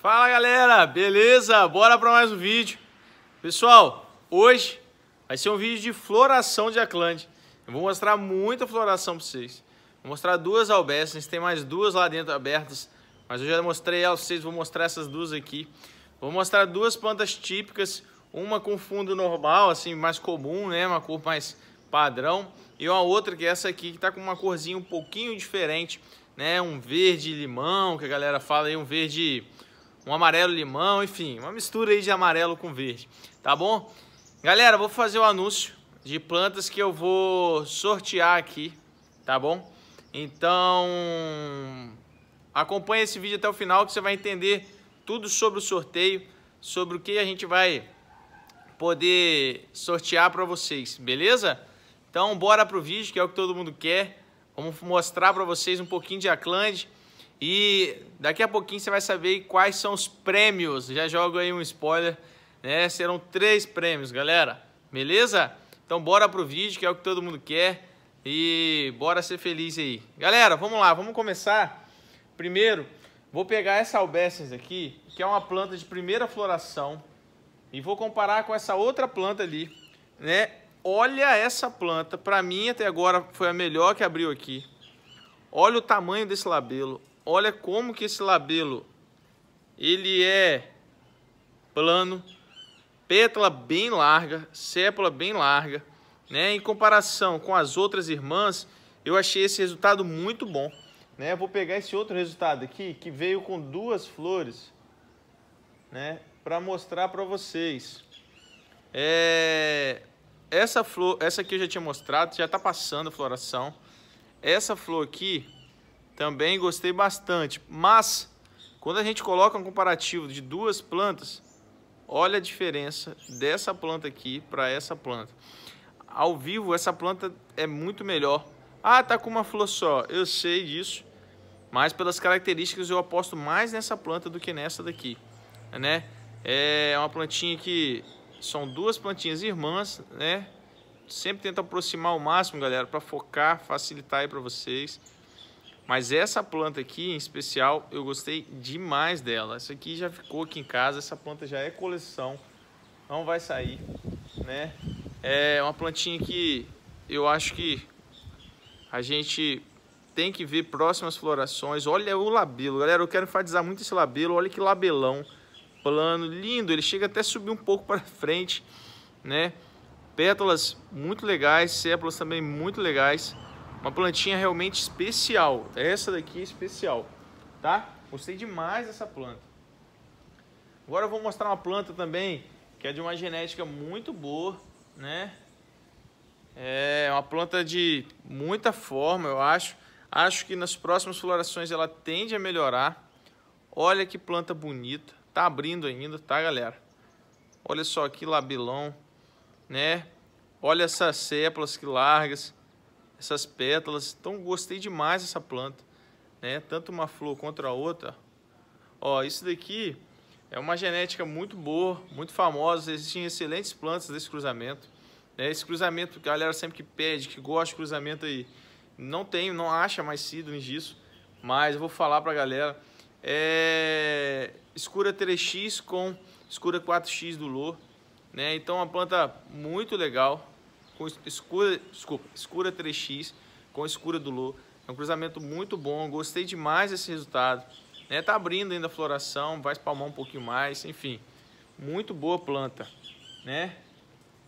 Fala galera, beleza? Bora para mais um vídeo. Pessoal, hoje vai ser um vídeo de floração de aclante. Eu vou mostrar muita floração para vocês. Vou mostrar duas albécias, tem mais duas lá dentro abertas, mas eu já mostrei elas para vocês, vou mostrar essas duas aqui. Vou mostrar duas plantas típicas, uma com fundo normal, assim, mais comum, né? Uma cor mais padrão. E uma outra que é essa aqui, que tá com uma corzinha um pouquinho diferente, né? Um verde limão, que a galera fala aí, um verde um amarelo limão, enfim, uma mistura aí de amarelo com verde, tá bom? Galera, vou fazer o um anúncio de plantas que eu vou sortear aqui, tá bom? Então, acompanha esse vídeo até o final que você vai entender tudo sobre o sorteio, sobre o que a gente vai poder sortear para vocês, beleza? Então, bora pro vídeo, que é o que todo mundo quer. Vamos mostrar para vocês um pouquinho de Aclande e daqui a pouquinho você vai saber quais são os prêmios. Já jogo aí um spoiler, né? Serão três prêmios, galera. Beleza? Então bora pro vídeo, que é o que todo mundo quer. E bora ser feliz aí. Galera, vamos lá, vamos começar. Primeiro, vou pegar essa albécias aqui, que é uma planta de primeira floração. E vou comparar com essa outra planta ali, né? Olha essa planta. Pra mim, até agora, foi a melhor que abriu aqui. Olha o tamanho desse labelo olha como que esse labelo ele é plano, pétala bem larga, sépula bem larga, né? Em comparação com as outras irmãs, eu achei esse resultado muito bom, né? Eu vou pegar esse outro resultado aqui que veio com duas flores, né? Para mostrar para vocês. É... Essa flor, essa aqui eu já tinha mostrado, já está passando a floração. Essa flor aqui também gostei bastante. Mas, quando a gente coloca um comparativo de duas plantas, olha a diferença dessa planta aqui para essa planta. Ao vivo, essa planta é muito melhor. Ah, tá com uma flor só. Eu sei disso. Mas pelas características eu aposto mais nessa planta do que nessa daqui, né? É uma plantinha que são duas plantinhas irmãs, né? Sempre tento aproximar o máximo, galera, para focar, facilitar aí para vocês. Mas essa planta aqui, em especial, eu gostei demais dela. Essa aqui já ficou aqui em casa, essa planta já é coleção, não vai sair, né? É uma plantinha que eu acho que a gente tem que ver próximas florações. Olha o labelo, galera, eu quero enfatizar muito esse labelo, olha que labelão plano, lindo, ele chega até subir um pouco para frente, né? Pétalas muito legais, sépalas também muito legais. Uma plantinha realmente especial. Essa daqui é especial, tá? Gostei demais dessa planta. Agora eu vou mostrar uma planta também que é de uma genética muito boa, né? É uma planta de muita forma, eu acho. Acho que nas próximas florações ela tende a melhorar. Olha que planta bonita. Tá abrindo ainda, tá, galera? Olha só que labilão, né? Olha essas sépalas que largas essas pétalas. Então gostei demais dessa planta, né? Tanto uma flor contra a outra. Ó, isso daqui é uma genética muito boa, muito famosa. Existem excelentes plantas desse cruzamento. Né? Esse cruzamento, a galera sempre que pede, que gosta de cruzamento aí, não tem, não acha mais seedlings disso. Mas eu vou falar pra galera. É... Escura 3X com escura 4X do Lô. Né? Então, é uma planta muito legal com escura, desculpa, escura 3x com escura do Lô. É um cruzamento muito bom, gostei demais desse resultado. Né? Tá abrindo ainda a floração, vai espalmar um pouquinho mais, enfim. Muito boa planta, né?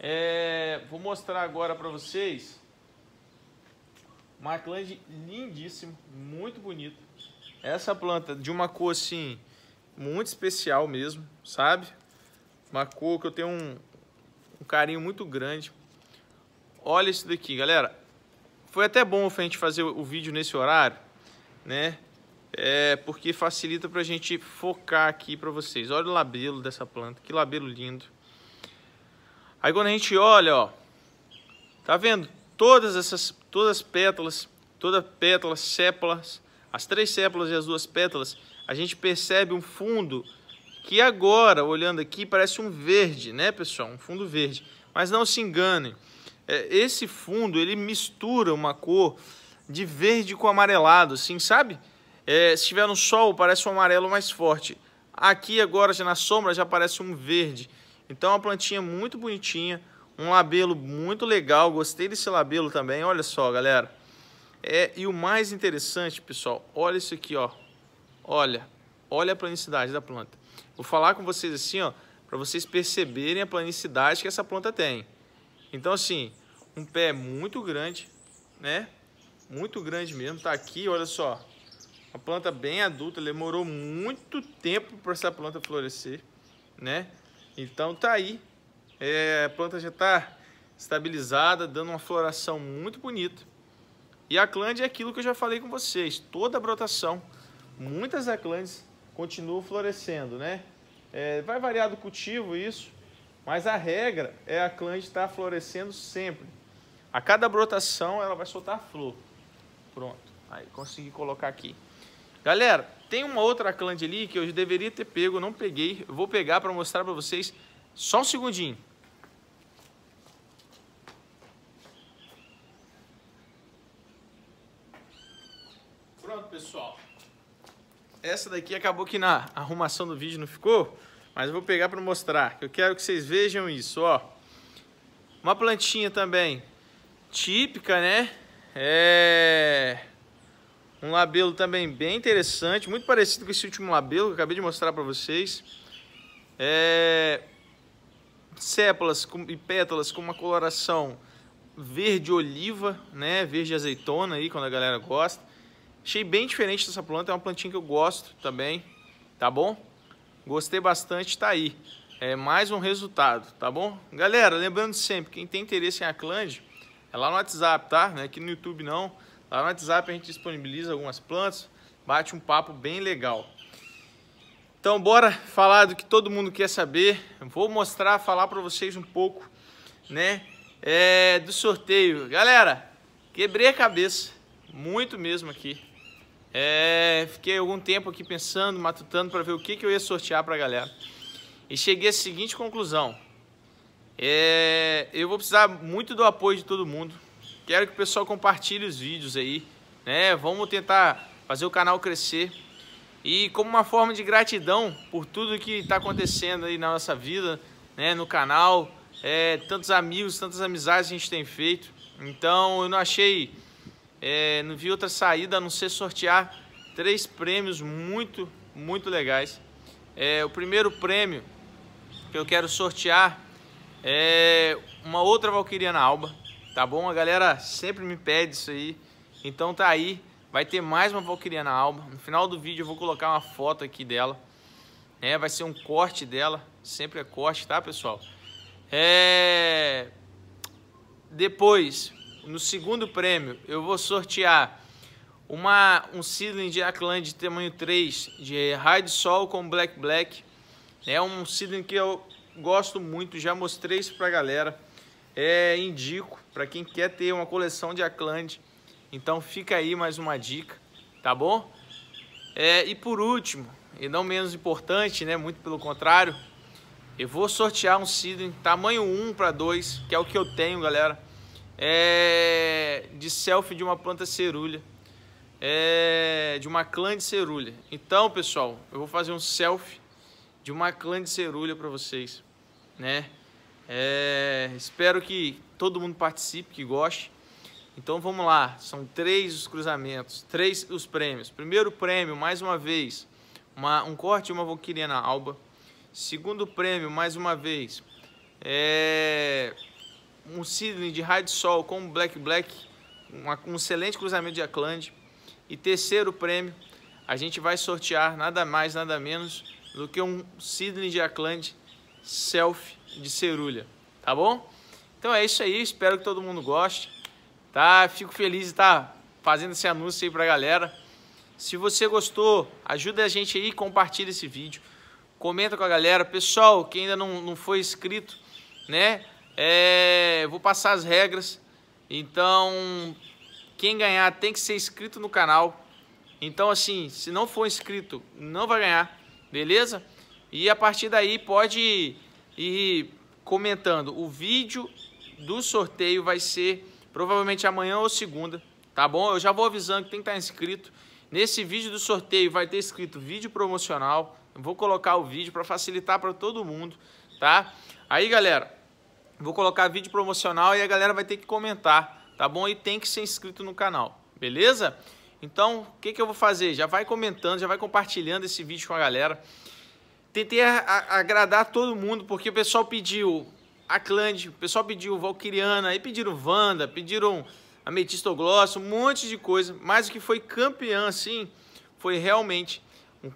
É, vou mostrar agora para vocês. Maclange lindíssimo, muito bonito. Essa planta de uma cor assim, muito especial mesmo, sabe? Uma cor que eu tenho um, um carinho muito grande. Olha isso daqui, galera. Foi até bom a gente fazer o vídeo nesse horário, né? É, porque facilita para a gente focar aqui para vocês. Olha o labelo dessa planta, que labelo lindo. Aí quando a gente olha, ó, tá vendo? Todas essas, todas as pétalas, toda pétala, sépalas, as três sépalas e as duas pétalas, a gente percebe um fundo que agora, olhando aqui, parece um verde, né, pessoal? Um fundo verde. Mas não se enganem. É, esse fundo ele mistura uma cor de verde com amarelado, assim, sabe? É, se tiver no sol, parece um amarelo mais forte. Aqui agora, já na sombra, já parece um verde. Então, é uma plantinha muito bonitinha, um labelo muito legal. Gostei desse labelo também, olha só, galera. É, e o mais interessante, pessoal, olha isso aqui, ó. Olha, olha a planicidade da planta. Vou falar com vocês assim, ó, para vocês perceberem a planicidade que essa planta tem. Então, assim, um pé muito grande, né? Muito grande mesmo. Tá aqui, olha só. Uma planta bem adulta, demorou muito tempo para essa planta florescer, né? Então tá aí. É, a planta já tá estabilizada, dando uma floração muito bonita. E a clande é aquilo que eu já falei com vocês. Toda a brotação, muitas aclândias continuam florescendo, né? É, vai variar do cultivo isso, mas a regra é a clande estar florescendo sempre. A cada brotação ela vai soltar flor. Pronto. Aí consegui colocar aqui. Galera, tem uma outra ali que eu deveria ter pego, não peguei. Vou pegar para mostrar para vocês. Só um segundinho. Pronto, pessoal. Essa daqui acabou que na arrumação do vídeo não ficou, mas eu vou pegar para mostrar. Eu quero que vocês vejam isso, ó. Uma plantinha também típica, né? É... Um labelo também bem interessante, muito parecido com esse último labelo que eu acabei de mostrar para vocês. É... Sépalas e pétalas com uma coloração verde oliva, né? Verde azeitona aí, quando a galera gosta. Achei bem diferente dessa planta, é uma plantinha que eu gosto também, tá bom? Gostei bastante, tá aí. É mais um resultado, tá bom? Galera, lembrando sempre, quem tem interesse em Aclande, é lá no WhatsApp, tá? Não é aqui no YouTube não. Lá no WhatsApp a gente disponibiliza algumas plantas, bate um papo bem legal. Então bora falar do que todo mundo quer saber. Vou mostrar, falar para vocês um pouco, né, é, do sorteio. Galera, quebrei a cabeça, muito mesmo aqui. É, fiquei algum tempo aqui pensando, matutando para ver o que, que eu ia sortear para a galera. E cheguei à seguinte conclusão. É, eu vou precisar muito do apoio de todo mundo. Quero que o pessoal compartilhe os vídeos aí, né? Vamos tentar fazer o canal crescer. E como uma forma de gratidão por tudo que está acontecendo aí na nossa vida, né? No canal, é, tantos amigos, tantas amizades que a gente tem feito. Então eu não achei, é, não vi outra saída a não ser sortear três prêmios muito, muito legais. É, o primeiro prêmio que eu quero sortear é uma outra Valkyria na Alba, tá bom? A galera sempre me pede isso aí. Então tá aí, vai ter mais uma Valkyria na Alba. No final do vídeo eu vou colocar uma foto aqui dela. É, vai ser um corte dela, sempre é corte, tá pessoal? É... Depois, no segundo prêmio, eu vou sortear uma, um seedling de Aclan de tamanho 3, de raio de sol com black black. É um seedling que eu gosto muito, já mostrei isso pra galera. É, indico para quem quer ter uma coleção de Aclande. Então fica aí mais uma dica, tá bom? É, e por último, e não menos importante, né? Muito pelo contrário, eu vou sortear um seedling tamanho 1 para 2, que é o que eu tenho, galera. É, de selfie de uma planta cerulha. É, de uma clã de cerulha. Então, pessoal, eu vou fazer um selfie de uma clã de cerulha para vocês né? É, espero que todo mundo participe, que goste. Então vamos lá, são três os cruzamentos, três os prêmios. Primeiro prêmio, mais uma vez, uma, um corte e uma volquiriana alba. Segundo prêmio, mais uma vez, é, um Sidney de raio de sol com Black Black, uma, um excelente cruzamento de Ackland. E terceiro prêmio, a gente vai sortear nada mais, nada menos do que um Sidney de Ackland selfie de cerulha, tá bom? Então é isso aí, espero que todo mundo goste, tá? Fico feliz de estar fazendo esse anúncio aí pra galera. Se você gostou, ajuda a gente aí, compartilha esse vídeo, comenta com a galera. Pessoal, que ainda não, não foi inscrito, né? É, vou passar as regras. Então, quem ganhar tem que ser inscrito no canal. Então, assim, se não for inscrito, não vai ganhar, beleza? E a partir daí pode ir comentando. O vídeo do sorteio vai ser provavelmente amanhã ou segunda, tá bom? Eu já vou avisando que tem que estar tá inscrito. Nesse vídeo do sorteio vai ter escrito vídeo promocional. Eu vou colocar o vídeo para facilitar para todo mundo, tá? Aí, galera, vou colocar vídeo promocional e a galera vai ter que comentar, tá bom? E tem que ser inscrito no canal, beleza? Então, o que, que eu vou fazer? Já vai comentando, já vai compartilhando esse vídeo com a galera. Tentei agradar todo mundo, porque o pessoal pediu a Clande, o pessoal pediu Valquiriana, aí pediram Wanda, pediram Gloss, um monte de coisa. Mas o que foi campeão, assim, foi realmente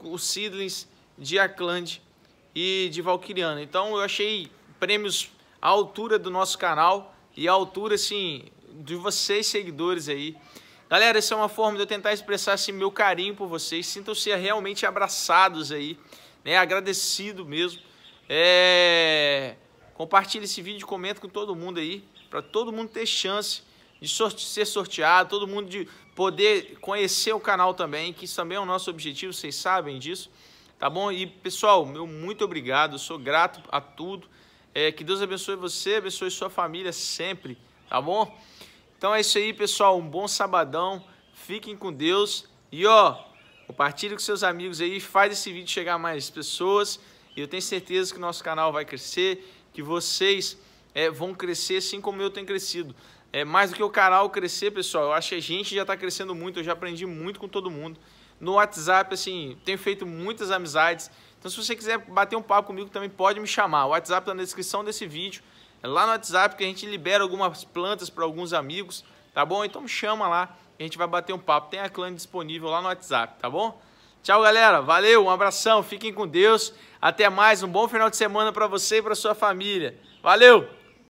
o Seedlings de Acland e de Valquiriana. Então eu achei prêmios à altura do nosso canal e à altura, assim, de vocês seguidores aí. Galera, essa é uma forma de eu tentar expressar esse assim, meu carinho por vocês. Sintam-se realmente abraçados aí né? Agradecido mesmo. É... esse vídeo, e comenta com todo mundo aí, para todo mundo ter chance de sorte... ser sorteado, todo mundo de poder conhecer o canal também, que isso também é o nosso objetivo, vocês sabem disso, tá bom? E pessoal, meu muito obrigado, eu sou grato a tudo. É, que Deus abençoe você, abençoe sua família sempre, tá bom? Então é isso aí, pessoal. Um bom sabadão. Fiquem com Deus. E ó, Compartilha com seus amigos aí, faz esse vídeo chegar a mais pessoas. E eu tenho certeza que o nosso canal vai crescer, que vocês é, vão crescer assim como eu tenho crescido. É, mais do que o canal crescer, pessoal, eu acho que a gente já está crescendo muito, eu já aprendi muito com todo mundo. No WhatsApp, assim, tenho feito muitas amizades. Então, se você quiser bater um papo comigo, também pode me chamar. O WhatsApp está na descrição desse vídeo. É lá no WhatsApp que a gente libera algumas plantas para alguns amigos, tá bom? Então me chama lá a gente vai bater um papo. Tem a clã disponível lá no WhatsApp, tá bom? Tchau, galera. Valeu, um abração, fiquem com Deus. Até mais, um bom final de semana para você e para sua família. Valeu!